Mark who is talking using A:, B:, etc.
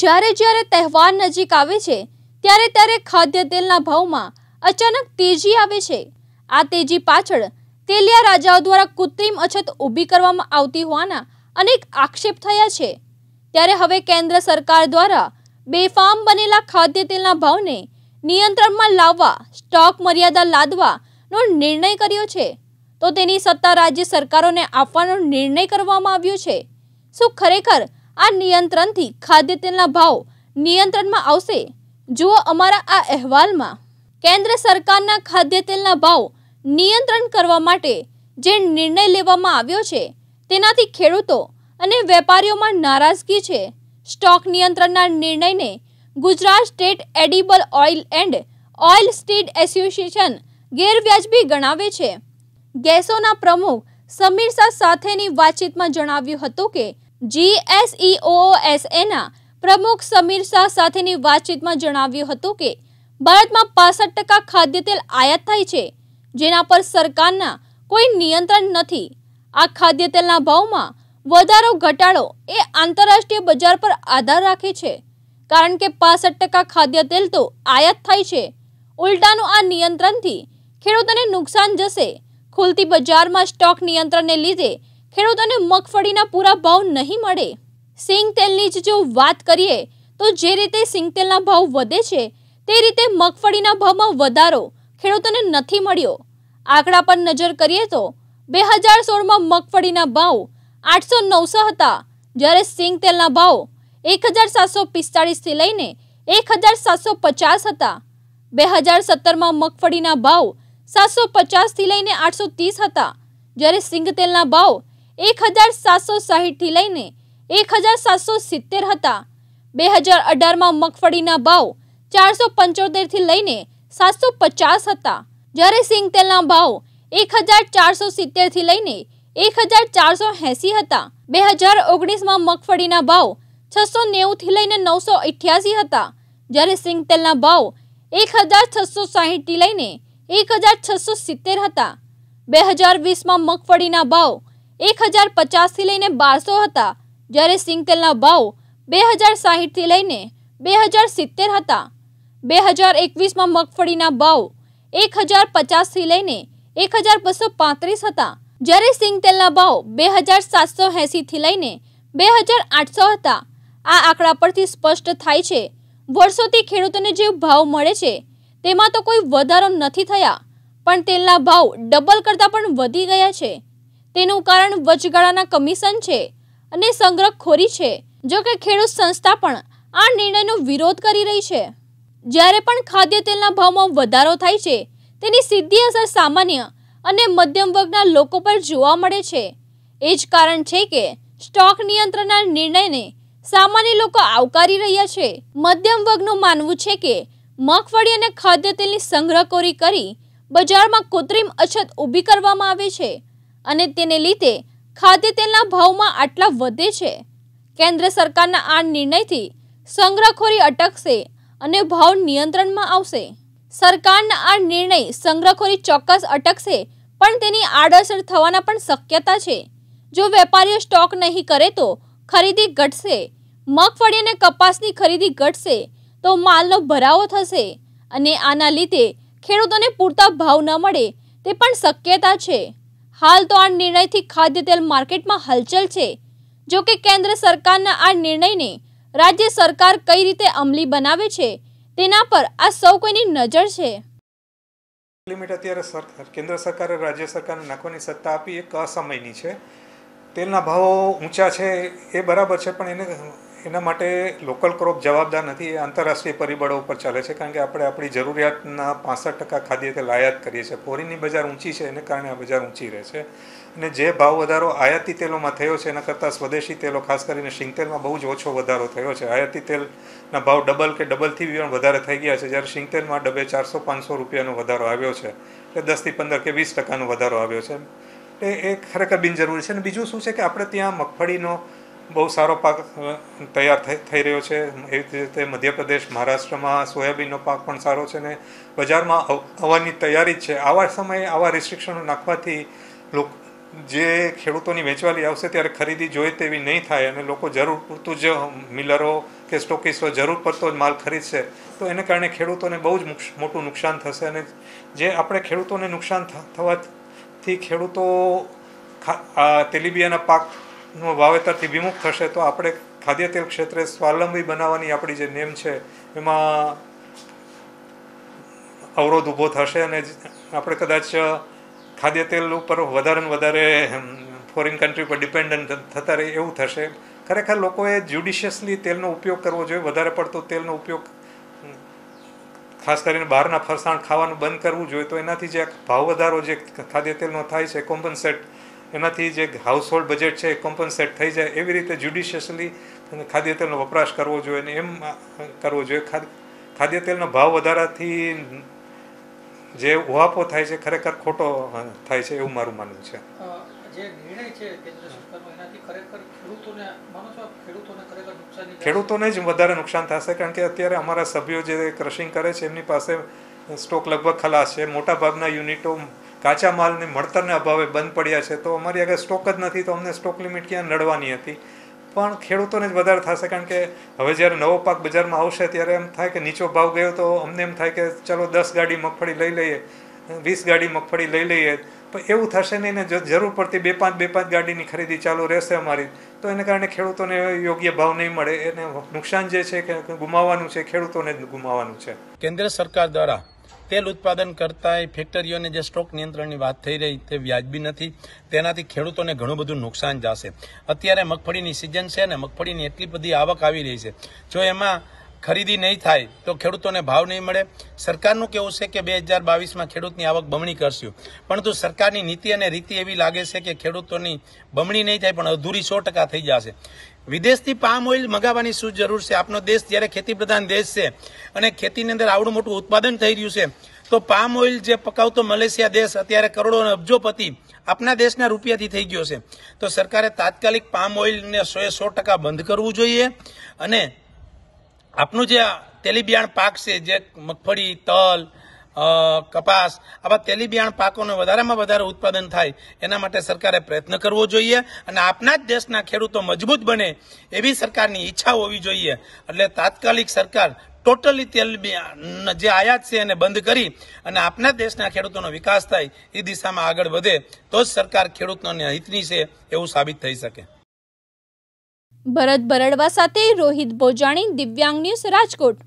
A: જ્યારે જ્યારે તહેવાર નજીક આવે છે ત્યારે ત્યારે ખાદ્ય તેલના ભાવમાં અચાનક તેજી આવે છે આ તેજી પાછળ તેલિયા રાજાઓ દ્વારા કૃત્રિમ અછત ઊભી કરવામાં આવતી હોવાના અનેક આક્ષેપ થયા છે ત્યારે હવે કેન્દ્ર સરકાર દ્વારા બેફામ બનેલા ખાદ્ય તેલના ભાવને નિયંત્રણમાં લાવવા સ્ટોક મર્યાદા લાદવાનો નિર્ણય કર્યો છે તો તેની સત્તા રાજ્ય સરકારોને આપવાનો નિર્ણય કરવામાં આવ્યો છે શું ખરેખર આ નિયંત્રણથી ખાદ્ય તેલના ભાવ નિયંત્રણમાં આવશે જુઓ અમારા આ અહેવાલમાં કેન્દ્ર સરકારના ખાદ્ય તેલના ભાવ નિયંત્રણ કરવા માટે જે નિર્ણય લેવામાં આવ્યો છે તેનાથી ખેડૂતો અને વેપારીઓમાં નારાજગી છે સ્ટોક નિયંત્રણના નિર્ણયને Gujarat state edible oil and oil seed association ગેરવ્યાજબી ગણાવે છે ગેસોના પ્રમુખ સમીર શાહ સાથેની વાતચીતમાં જણાવ્યું હતું કે જીએસઈઓએસએના e પ્રમુખ સમીર શાહ સાથેની વાતચીતમાં જણાવ્યું હતું કે ભારતમાં પાસઠ ટકા ખાદ્ય તેલ આયાત થાય છે જેના પર સરકારના કોઈ નિયંત્રણ નથી આ ખાદ્ય તેલના ભાવમાં વધારો ઘટાડો એ આંતરરાષ્ટ્રીય બજાર પર આધાર રાખે છે કારણ કે પાસઠ ટકા ખાદ્ય તેલ તો આયાત થાય છે ઉલટાનું આ નિયંત્રણથી ખેડૂતોને નુકસાન જશે ખુલતી બજારમાં સ્ટોક નિયંત્રણને લીધે ખેડૂતોને મગફળીના પૂરા ભાવ નહીં મળે સિંગ તેલની જ જો વાત કરીએ તો જે રીતે સિંગ તેલના ભાવ વધે છે તે રીતે મગફળીના ભાવમાં વધારો ખેડૂતોને નથી મળ્યો આંકડા પર નજર કરીએ તો બે હજાર સોળમાં મગફળીના ભાવ આઠસો નવસો હતા જ્યારે સિંગ તેલના ભાવ એક હજાર સાતસો પિસ્તાળીસથી લઈને એક હજાર સાતસો પચાસ હતા બે હજાર સત્તરમાં મગફળીના ભાવ સાતસો પચાસથી લઈને આઠસો ત્રીસ હતા જ્યારે સિંગ તેલના ભાવ એક હજાર સાતસો સાહીઠથી લઈને એક હજાર સાતસો સિત્તેર હતા બે હજાર અઢારમાં મગફળીના ભાવ ચારસો પંચોતેરથી લઈને સાતસો પચાસ હતા જ્યારે સિંગતેલના ભાવ એક હજાર ચારસો સિત્તેરથી લઈને એક હજાર ચારસો એંસી હતા બે હજાર ઓગણીસમાં મગફળીના ભાવ છસો નેવુંથી લઈને નવસો અઠ્યાસી હતા જ્યારે સિંગતેલના ભાવ એક હજાર છસો સાહીઠથી લઈને એક હજાર છસો સિત્તેર હતા બે હજાર વીસમાં મગફળીના ભાવ એક હજાર પચાસથી લઈને બારસો હતા જ્યારે સિંગતેલના ભાવ બે હજાર સાહીઠથી લઈને બે હજાર સિત્તેર હતા બે હજાર એકવીસમાં મગફળીના ભાવ એક હજાર પચાસથી લઈને એક હજાર બસો પાંત્રીસ હતા જ્યારે સિંગતેલના ભાવ બે હજાર સાતસો એંસીથી લઈને બે હજાર આઠસો હતા આ આંકડા પરથી સ્પષ્ટ થાય છે વર્ષોથી ખેડૂતોને જે ભાવ મળે છે તેમાં તો કોઈ વધારો નથી થયા પણ તેલના ભાવ ડબલ કરતાં પણ વધી ગયા છે તેનું કારણ વચગાળાના કમિશન છે અને સંગ્રહખોરી છે જો કે ખેડૂત સંસ્થા પણ આ નિર્ણયનો વિરોધ કરી રહી છે જ્યારે પણ ખાદ્ય તેલના ભાવમાં વધારો થાય છે તેની સીધી અસર સામાન્ય અને મધ્યમ વર્ગના લોકો પર જોવા મળે છે એ જ કારણ છે કે સ્ટોક નિયંત્રણના નિર્ણયને સામાન્ય લોકો આવકારી રહ્યા છે મધ્યમ વર્ગનું માનવું છે કે મગફળી અને ખાદ્ય તેલની સંગ્રહખોરી કરી બજારમાં કૃત્રિમ અછત ઊભી કરવામાં આવે છે અને તેને લીધે ખાદ્ય તેલના ભાવમાં આટલા વધે છે કેન્દ્ર સરકારના આ નિર્ણયથી સંગ્રહખોરી અટકશે અને ભાવ નિયંત્રણમાં આવશે સરકારના આ નિર્ણય સંગ્રહખોરી ચોક્કસ અટકશે પણ તેની આડઅસર થવાના પણ શક્યતા છે જો વેપારીઓ સ્ટોક નહીં કરે તો ખરીદી ઘટશે મગફળી અને કપાસની ખરીદી ઘટશે તો માલનો ભરાવો થશે અને આના લીધે ખેડૂતોને પૂરતા ભાવ ન મળે તે પણ શક્યતા છે હાલ તો આ નિર્ણયથી ખાદ્ય તેલ માર્કેટમાં હલચલ છે જો કે કેન્દ્ર સરકારના આ નિર્ણયને રાજ્ય સરકાર કઈ રીતે અમલી બનાવે છે તેના પર આ સૌ કોઈની નજર છે
B: લિમિટ અત્યારે સરકાર કેન્દ્ર સરકારે રાજ્ય સરકારને નાખવાની સત્તા આપી એક અસમયની છે તેલના ભાવો ઊંચા છે એ બરાબર છે પણ એને એના માટે લોકલ ક્રોપ જવાબદાર નથી એ આંતરરાષ્ટ્રીય પરિબળો ઉપર ચાલે છે કારણ કે આપણે આપણી જરૂરિયાતના પાસઠ ટકા ખાદ્ય આયાત કરીએ છીએ ફોરીનની બજાર ઊંચી છે એને કારણે આ બજાર ઊંચી રહે છે અને જે ભાવ વધારો આયાતી તેલોમાં થયો છે એના કરતાં સ્વદેશી તેલો ખાસ કરીને શિંગતેલમાં બહુ જ ઓછો વધારો થયો છે આયાતી તેલના ભાવ ડબલ કે ડબલથી પણ વધારે થઈ ગયા છે જ્યારે શિંગતેલમાં ડબે ચારસો પાંચસો રૂપિયાનો વધારો આવ્યો છે એટલે દસથી પંદર કે વીસ ટકાનો વધારો આવ્યો છે એટલે એ ખરેખર બિનજરૂરી છે અને બીજું શું છે કે આપણે ત્યાં મગફળીનો બહુ સારો પાક તૈયાર થઈ રહ્યો છે એવી રીતે મધ્યપ્રદેશ મહારાષ્ટ્રમાં સોયાબીનનો પાક પણ સારો છે ને બજારમાં આવવાની તૈયારી જ છે આવા સમયે આવા રિસ્ટ્રિક્શનો નાખવાથી લોકો જે ખેડૂતોની વેચવાલી આવશે ત્યારે ખરીદી જોઈએ તેવી નહીં થાય અને લોકો જરૂર પૂરતું જ મિલરો કે સ્ટોકિસ્ટો જરૂર પડતો જ માલ ખરીદશે તો એને કારણે ખેડૂતોને બહુ જ મોટું નુકસાન થશે અને જે આપણે ખેડૂતોને નુકસાન થવાથી ખેડૂતો તેલીબિયાના પાક નો વાવેતરથી વિમુખ થશે તો આપણે ખાદ્ય તેલ ક્ષેત્રે સ્વાવલંબી બનાવવાની આપણી જે નેમ છે એમાં અવરોધ ઊભો થશે અને આપણે કદાચ ખાદ્ય તેલ ઉપર વધારે ને વધારે ફોરિન કન્ટ્રી પર ડિપેન્ડન્ટ થતા રહે એવું થશે ખરેખર લોકોએ જ્યુડિશિયસલી તેલનો ઉપયોગ કરવો જોઈએ વધારે પડતો તેલનો ઉપયોગ ખાસ કરીને બહારના ફરસાણ ખાવાનું બંધ કરવું જોઈએ તો એનાથી જે ભાવ વધારો જે ખાદ્ય તેલનો થાય છે કોમ્પન્સેટ એનાથી જે હાઉસ હોલ્ડ બજેટ છે એ કોમ્પન્સેટ થઈ જાય એવી રીતે જ્યુડિશિયસલી ખાદ્ય તેલનો વપરાશ કરવો જોઈએ અને એમ કરવો જોઈએ ખાદ્ય તેલનો ભાવ વધારાથી જે ઉહાપો થાય છે ખરેખર ખોટો થાય છે એવું મારું માનવું છે ખેડૂતોને જ વધારે નુકસાન થશે કારણ કે અત્યારે અમારા સભ્યો જે ક્રશિંગ કરે છે એમની પાસે સ્ટોક લગભગ ખલાસ છે મોટા ભાગના યુનિટો કાચા માલને મળતરને અભાવે બંધ પડ્યા છે તો અમારી આગળ સ્ટોક જ નથી તો અમને સ્ટોક લિમિટ ક્યાં નડવાની હતી પણ ખેડૂતોને જ વધારે થશે કારણ કે હવે જ્યારે નવો પાક બજારમાં આવશે ત્યારે એમ થાય કે નીચો ભાવ ગયો તો અમને એમ થાય કે ચલો દસ ગાડી મગફળી લઈ લઈએ વીસ ગાડી મગફળી લઈ લઈએ પણ એવું થશે નહીં ને જરૂર પડતી બે પાંચ બે પાંચ ગાડીની ખરીદી ચાલુ રહેશે અમારી તો એને કારણે ખેડૂતોને યોગ્ય ભાવ નહીં મળે એને નુકસાન જે
C: છે કે ગુમાવવાનું છે ખેડૂતોને જ ગુમાવવાનું છે કેન્દ્ર સરકાર દ્વારા તેલ ઉત્પાદન કરતા ફેક્ટરીઓને જે સ્ટોક નિયંત્રણની વાત થઈ રહી તે વ્યાજબી નથી તેનાથી ખેડૂતોને ઘણું બધું નુકસાન જશે અત્યારે મગફળીની સિઝન છે ને મગફળીની એટલી બધી આવક આવી રહી છે જો એમાં ખરીદી નહીં થાય તો ખેડૂતોને ભાવ નહીં મળે સરકારનું કેવું છે કે બે હજાર બાવીસમાં ખેડૂતની આવક બમણી કરશું પરંતુ સરકારની નીતિ અને રીતિ એવી લાગે છે કે ખેડૂતોની બમણી નહીં થાય પણ અધૂરી સો ટકા થઈ જશે વિદેશથી પામ ઓઇલ મગાવવાની શું જરૂર છે આપનો દેશ જ્યારે ખેતી પ્રધાન દેશ છે અને ખેતીની અંદર આવડું મોટું ઉત્પાદન થઈ રહ્યું છે તો પામ ઓઇલ જે પકાવતો મલેશિયા દેશ અત્યારે કરોડો અને અબજોપતિ આપણા દેશના રૂપિયાથી થઈ ગયો છે તો સરકારે તાત્કાલિક પામ ઓઇલને સોએ સો ટકા બંધ કરવું જોઈએ અને આપનું જે તેલીબિયાણ પાક છે જે મગફળી તલ કપાસ આવા તેલીબિયાણ પાકોનું વધારેમાં વધારે ઉત્પાદન થાય એના માટે સરકારે પ્રયત્ન કરવો જોઈએ અને આપના જ દેશના ખેડૂતો મજબૂત બને એવી સરકારની ઈચ્છા હોવી જોઈએ એટલે તાત્કાલિક સરકાર ટોટલી તેલ જે આયાત છે એને બંધ કરી અને આપના દેશના ખેડૂતોનો વિકાસ થાય એ દિશામાં આગળ વધે તો જ સરકાર ખેડૂતોને હિતની છે એવું સાબિત થઈ શકે
A: ભરત બરડવા સાથે રોહિત ભોજાણી દિવ્યાંગ ન્યૂઝ રાજકોટ